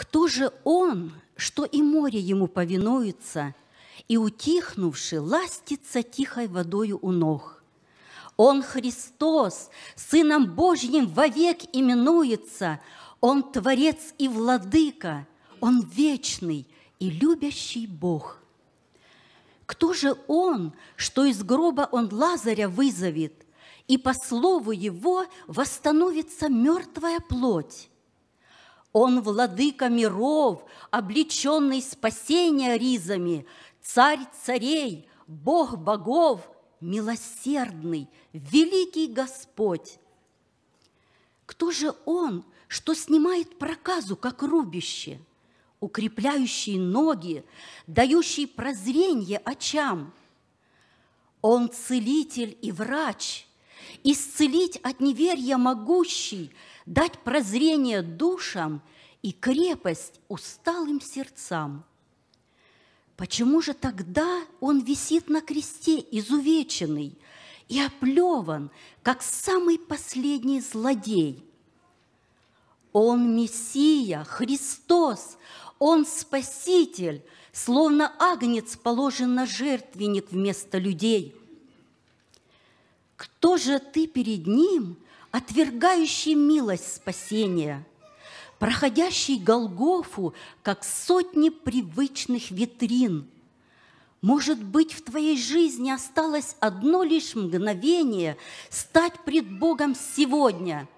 Кто же он, что и море ему повинуется, и, утихнувши, ластится тихой водою у ног? Он Христос, Сыном Божьим вовек именуется, Он Творец и Владыка, Он вечный и любящий Бог. Кто же он, что из гроба он Лазаря вызовет, и по слову его восстановится мертвая плоть? Он владыка миров, облеченный спасения ризами, царь царей, бог богов, милосердный, великий Господь. Кто же Он, что снимает проказу, как рубище, укрепляющий ноги, дающий прозрение очам? Он целитель и врач – исцелить от неверия могущий, дать прозрение душам и крепость усталым сердцам. Почему же тогда он висит на кресте изувеченный и оплеван, как самый последний злодей? Он Мессия, Христос, Он Спаситель, словно агнец положен на жертвенник вместо людей – кто же ты перед ним, отвергающий милость спасения, проходящий Голгофу, как сотни привычных витрин? Может быть, в твоей жизни осталось одно лишь мгновение стать пред Богом сегодня.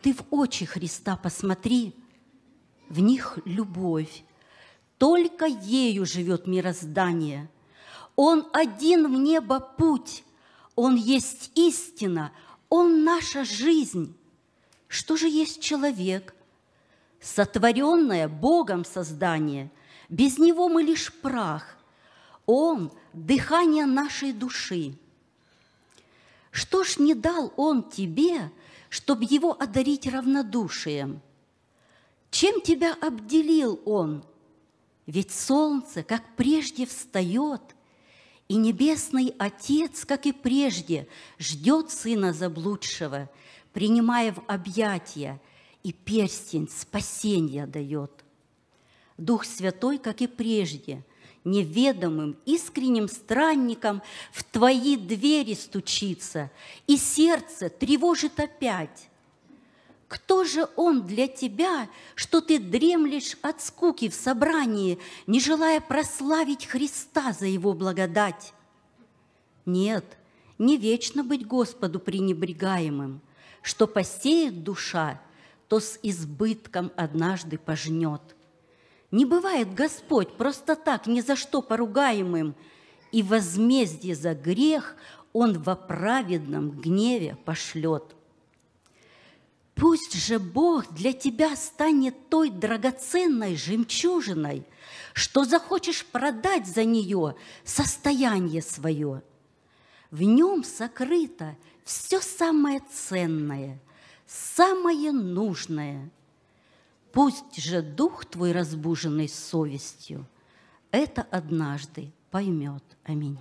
Ты в очи Христа посмотри, в них любовь. Только ею живет мироздание. Он один в небо путь, он есть истина, Он наша жизнь. Что же есть человек? Сотворенное Богом создание. Без него мы лишь прах. Он – дыхание нашей души. Что ж не дал Он тебе, чтобы его одарить равнодушием? Чем тебя обделил Он? Ведь солнце, как прежде, встает – и Небесный Отец, как и прежде, ждет Сына заблудшего, принимая в объятия, и перстень спасения дает. Дух Святой, как и прежде, неведомым, искренним странником в твои двери стучится, и сердце тревожит опять. Кто же он для тебя, что ты дремлешь от скуки в собрании, не желая прославить Христа за его благодать? Нет, не вечно быть Господу пренебрегаемым. Что посеет душа, то с избытком однажды пожнет. Не бывает Господь просто так, ни за что поругаемым, и возмездие за грех Он во праведном гневе пошлет – Пусть же Бог для тебя станет той драгоценной жемчужиной, что захочешь продать за нее состояние свое. В нем сокрыто все самое ценное, самое нужное. Пусть же дух твой, разбуженный совестью, это однажды поймет. Аминь.